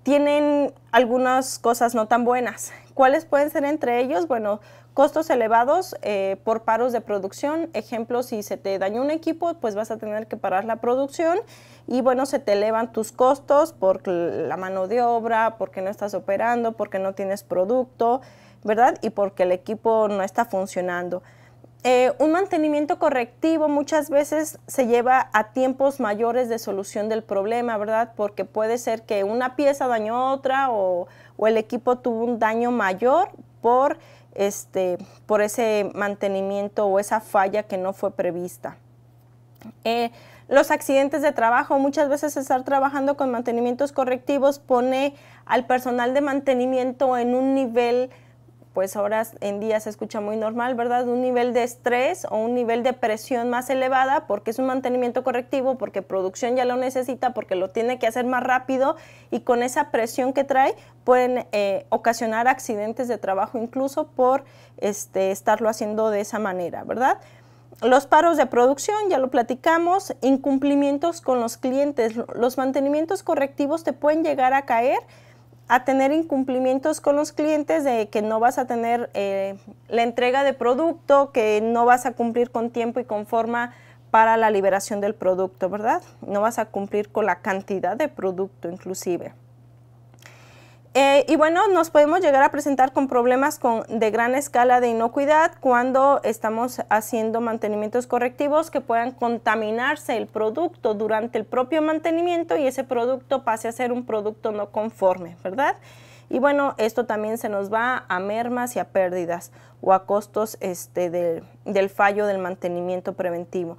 tienen algunas cosas no tan buenas. ¿Cuáles pueden ser entre ellos? Bueno, costos elevados eh, por paros de producción. Ejemplo, si se te dañó un equipo, pues vas a tener que parar la producción y bueno, se te elevan tus costos por la mano de obra, porque no estás operando, porque no tienes producto. ¿verdad? Y porque el equipo no está funcionando. Eh, un mantenimiento correctivo muchas veces se lleva a tiempos mayores de solución del problema, ¿verdad? Porque puede ser que una pieza dañó otra o, el equipo tuvo un daño mayor por, este, por ese mantenimiento o esa falla que no fue prevista. Eh, los accidentes de trabajo, muchas veces estar trabajando con mantenimientos correctivos pone al personal de mantenimiento en un nivel pues ahora en día se escucha muy normal, ¿verdad? Un nivel de estrés o un nivel de presión más elevada porque es un mantenimiento correctivo, porque producción ya lo necesita, porque lo tiene que hacer más rápido y con esa presión que trae pueden eh, ocasionar accidentes de trabajo incluso por este, estarlo haciendo de esa manera, ¿verdad? Los paros de producción, ya lo platicamos, incumplimientos con los clientes, los mantenimientos correctivos te pueden llegar a caer a tener incumplimientos con los clientes de que no vas a tener eh, la entrega de producto, que no vas a cumplir con tiempo y con forma para la liberación del producto, ¿verdad? No vas a cumplir con la cantidad de producto inclusive. Eh, y bueno, nos podemos llegar a presentar con problemas de gran escala de inocuidad cuando estamos haciendo mantenimientos correctivos que puedan contaminarse el producto durante el propio mantenimiento y ese producto pase a ser un producto no conforme, ¿verdad? Y bueno, esto también se nos va a mermas y a pérdidas o a costos este, del, del fallo del mantenimiento preventivo.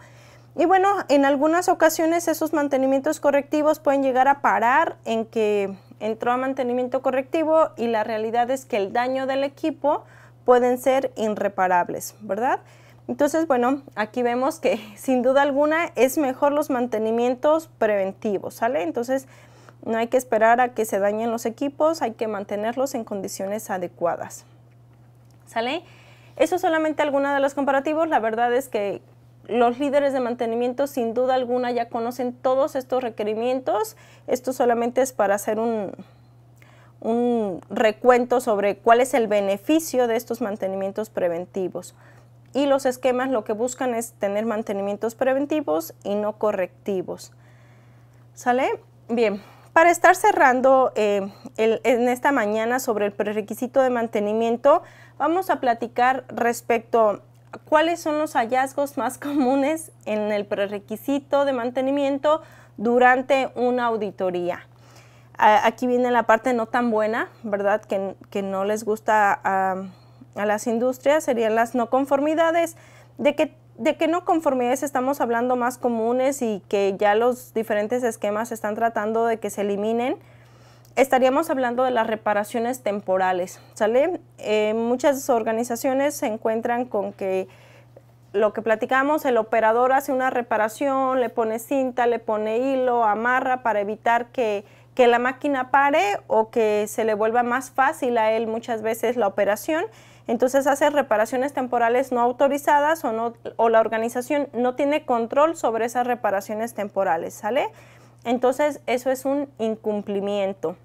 Y bueno, en algunas ocasiones esos mantenimientos correctivos pueden llegar a parar en que entró a mantenimiento correctivo y la realidad es que el daño del equipo pueden ser irreparables, ¿verdad? Entonces, bueno, aquí vemos que sin duda alguna es mejor los mantenimientos preventivos, ¿sale? Entonces, no hay que esperar a que se dañen los equipos, hay que mantenerlos en condiciones adecuadas, ¿sale? Eso es solamente alguna de los comparativos, la verdad es que los líderes de mantenimiento sin duda alguna ya conocen todos estos requerimientos. Esto solamente es para hacer un, recuento sobre cuál es el beneficio de estos mantenimientos preventivos. Y los esquemas lo que buscan es tener mantenimientos preventivos y no correctivos. ¿Sale? Bien, para estar cerrando eh, en esta mañana sobre el prerequisito de mantenimiento, vamos a platicar respecto cuáles son los hallazgos más comunes en el prerequisito de mantenimiento durante una auditoría. Aquí viene la parte no tan buena, ¿verdad? Que, no les gusta a, las industrias, serían las no conformidades. ¿De ¿De qué no conformidades estamos hablando más comunes y que ya los diferentes esquemas están tratando de que se eliminen? estaríamos hablando de las reparaciones temporales, ¿sale? Eh, muchas organizaciones se encuentran con que lo que platicamos, el operador hace una reparación, le pone cinta, le pone hilo, amarra para evitar que, la máquina pare o que se le vuelva más fácil a él muchas veces la operación. Entonces hace reparaciones temporales no autorizadas o, no, o la organización no tiene control sobre esas reparaciones temporales, ¿sale? Entonces, eso es un incumplimiento.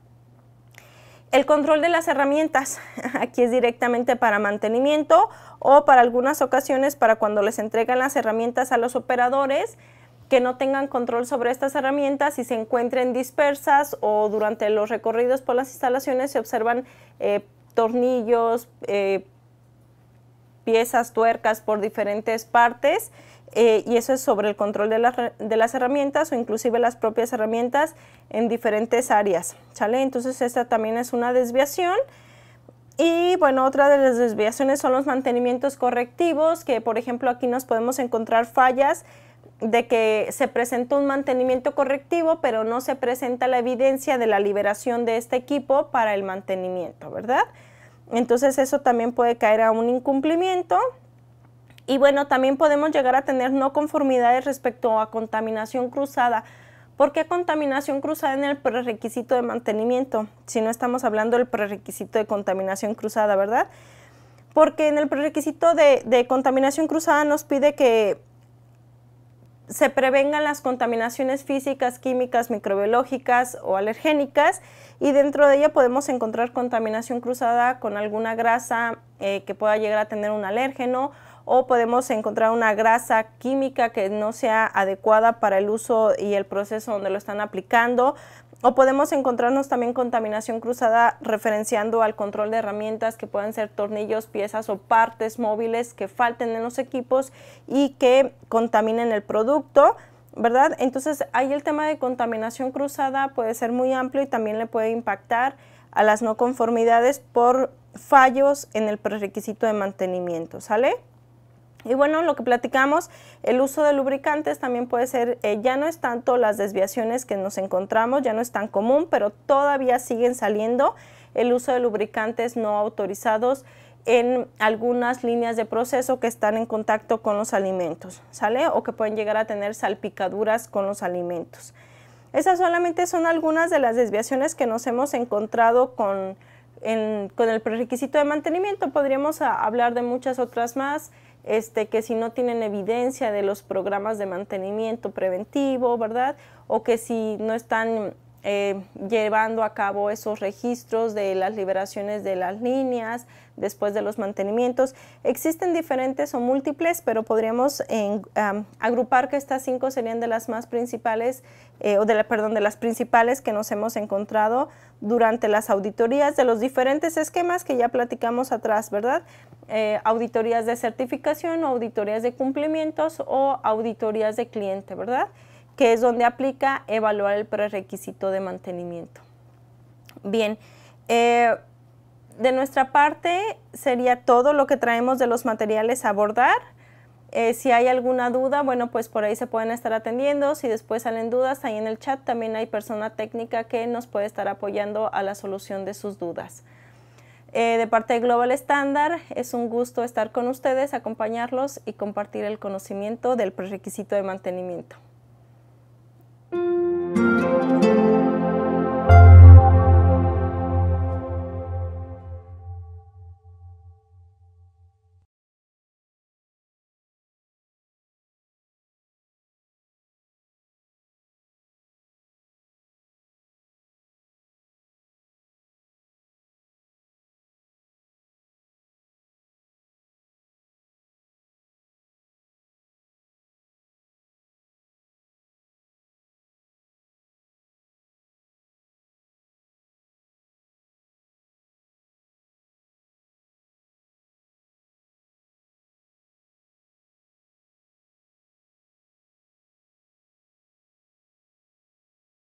El control de las herramientas, aquí es directamente para mantenimiento o para algunas ocasiones para cuando les entregan las herramientas a los operadores que no tengan control sobre estas herramientas y se encuentren dispersas o durante los recorridos por las instalaciones se observan eh, tornillos, eh, piezas, tuercas por diferentes partes eh, y eso es sobre el control de, las herramientas o inclusive las propias herramientas en diferentes áreas, ¿sale? Entonces esta también es una desviación. Y bueno, otra de las desviaciones son los mantenimientos correctivos, que por ejemplo aquí nos podemos encontrar fallas de que se presentó un mantenimiento correctivo, pero no se presenta la evidencia de la liberación de este equipo para el mantenimiento, ¿verdad? Entonces eso también puede caer a un incumplimiento. Y bueno, también podemos llegar a tener no conformidades respecto a contaminación cruzada. ¿Por qué contaminación cruzada en el prerequisito de mantenimiento? Si no estamos hablando del prerequisito de contaminación cruzada, ¿verdad? Porque en el prerequisito de, contaminación cruzada nos pide que se prevengan las contaminaciones físicas, químicas, microbiológicas o alergénicas y dentro de ella podemos encontrar contaminación cruzada con alguna grasa eh, que pueda llegar a tener un alérgeno o podemos encontrar una grasa química que no sea adecuada para el uso y el proceso donde lo están aplicando. O podemos encontrarnos también contaminación cruzada referenciando al control de herramientas que puedan ser tornillos, piezas o partes móviles que falten en los equipos y que contaminen el producto. ¿Verdad? Entonces ahí el tema de contaminación cruzada puede ser muy amplio y también le puede impactar a las no conformidades por fallos en el prerequisito de mantenimiento. ¿Sale? Y bueno, lo que platicamos, el uso de lubricantes también puede ser, eh, ya no es tanto las desviaciones que nos encontramos, ya no es tan común, pero todavía siguen saliendo el uso de lubricantes no autorizados en algunas líneas de proceso que están en contacto con los alimentos, ¿sale? O que pueden llegar a tener salpicaduras con los alimentos. Esas solamente son algunas de las desviaciones que nos hemos encontrado con, con el prerequisito de mantenimiento. Podríamos ah, hablar de muchas otras más este, que si no tienen evidencia de los programas de mantenimiento preventivo, ¿verdad? O que si no están eh, llevando a cabo esos registros de las liberaciones de las líneas, después de los mantenimientos. Existen diferentes o múltiples, pero podríamos en agrupar que estas cinco serían de las más principales, eh, o de la, perdón, de las principales que nos hemos encontrado durante las auditorías de los diferentes esquemas que ya platicamos atrás, ¿verdad? Eh, auditorías de certificación, auditorías de cumplimientos o auditorías de cliente, ¿verdad? Que es donde aplica evaluar el prerequisito de mantenimiento. Bien, eh, de nuestra parte sería todo lo que traemos de los materiales a abordar. Eh, si hay alguna duda, bueno, pues por ahí se pueden estar atendiendo. Si después salen dudas, ahí en el chat también hay persona técnica que nos puede estar apoyando a la solución de sus dudas. Eh, de parte de Global Standard, es un gusto estar con ustedes, acompañarlos y compartir el conocimiento del prerequisito de mantenimiento.